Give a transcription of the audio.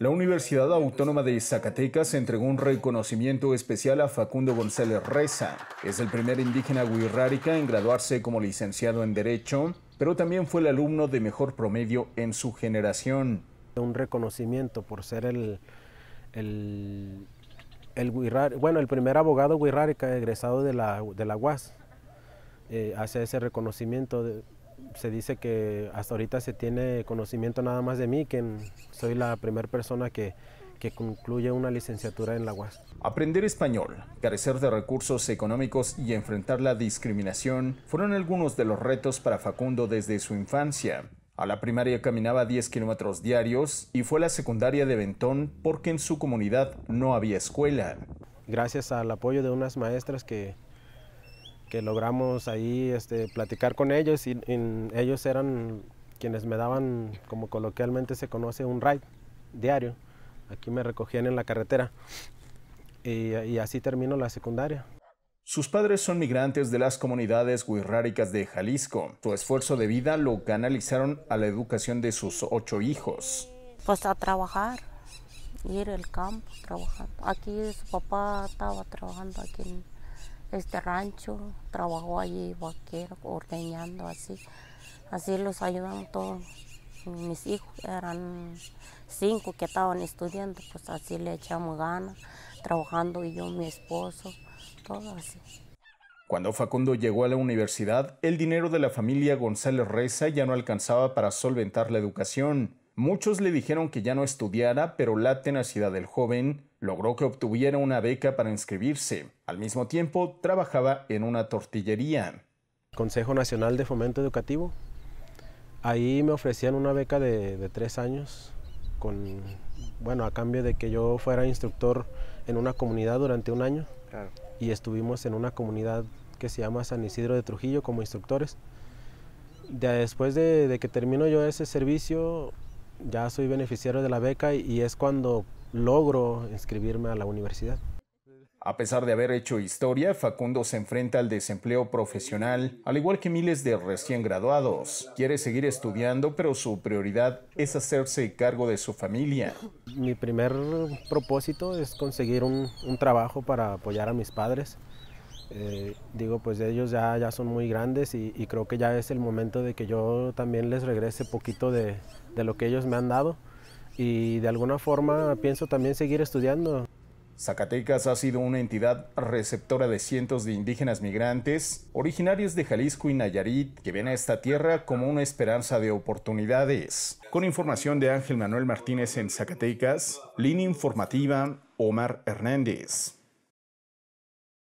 La Universidad Autónoma de Zacatecas entregó un reconocimiento especial a Facundo González Reza. Es el primer indígena guirrárica en graduarse como licenciado en Derecho, pero también fue el alumno de mejor promedio en su generación. Un reconocimiento por ser el, el, el bueno, el primer abogado guirrárica egresado de la, de la UAS. Eh, hace ese reconocimiento de, se dice que hasta ahorita se tiene conocimiento nada más de mí, que soy la primera persona que, que concluye una licenciatura en la UAS. Aprender español, carecer de recursos económicos y enfrentar la discriminación fueron algunos de los retos para Facundo desde su infancia. A la primaria caminaba 10 kilómetros diarios y fue a la secundaria de Bentón porque en su comunidad no había escuela. Gracias al apoyo de unas maestras que que logramos ahí este, platicar con ellos y, ellos eran quienes me daban, como coloquialmente se conoce, un ride diario. Aquí me recogían en la carretera y, y así termino la secundaria. Sus padres son migrantes de las comunidades guirráricas de Jalisco. Su esfuerzo de vida lo canalizaron a la educación de sus ocho hijos. Pues a trabajar, ir al campo, trabajar. Aquí su papá estaba trabajando aquí en este rancho, trabajó allí vaquero, ordeñando así. Así los ayudamos todos. Mis hijos eran cinco que estaban estudiando, pues así le echamos ganas, trabajando y yo, mi esposo, todo así. Cuando Facundo llegó a la universidad, el dinero de la familia González Reza ya no alcanzaba para solventar la educación. Muchos le dijeron que ya no estudiara, pero la tenacidad del joven logró que obtuviera una beca para inscribirse. Al mismo tiempo, trabajaba en una tortillería. Consejo Nacional de Fomento Educativo. Ahí me ofrecían una beca de, tres años, con, bueno, a cambio de que yo fuera instructor en una comunidad durante un año. Y estuvimos en una comunidad que se llama San Isidro de Trujillo como instructores. después de, de que termino yo ese servicio, ya soy beneficiario de la beca y es cuando logro inscribirme a la universidad. A pesar de haber hecho historia, Facundo se enfrenta al desempleo profesional, al igual que miles de recién graduados. Quiere seguir estudiando, pero su prioridad es hacerse cargo de su familia. Mi primer propósito es conseguir un, trabajo para apoyar a mis padres. Eh, digo, pues ellos ya, ya son muy grandes y, y creo que ya es el momento de que yo también les regrese poquito de, de lo que ellos me han dado y de alguna forma pienso también seguir estudiando. Zacatecas ha sido una entidad receptora de cientos de indígenas migrantes, originarios de Jalisco y Nayarit, que ven a esta tierra como una esperanza de oportunidades. Con información de Ángel Manuel Martínez en Zacatecas, línea informativa Omar Hernández.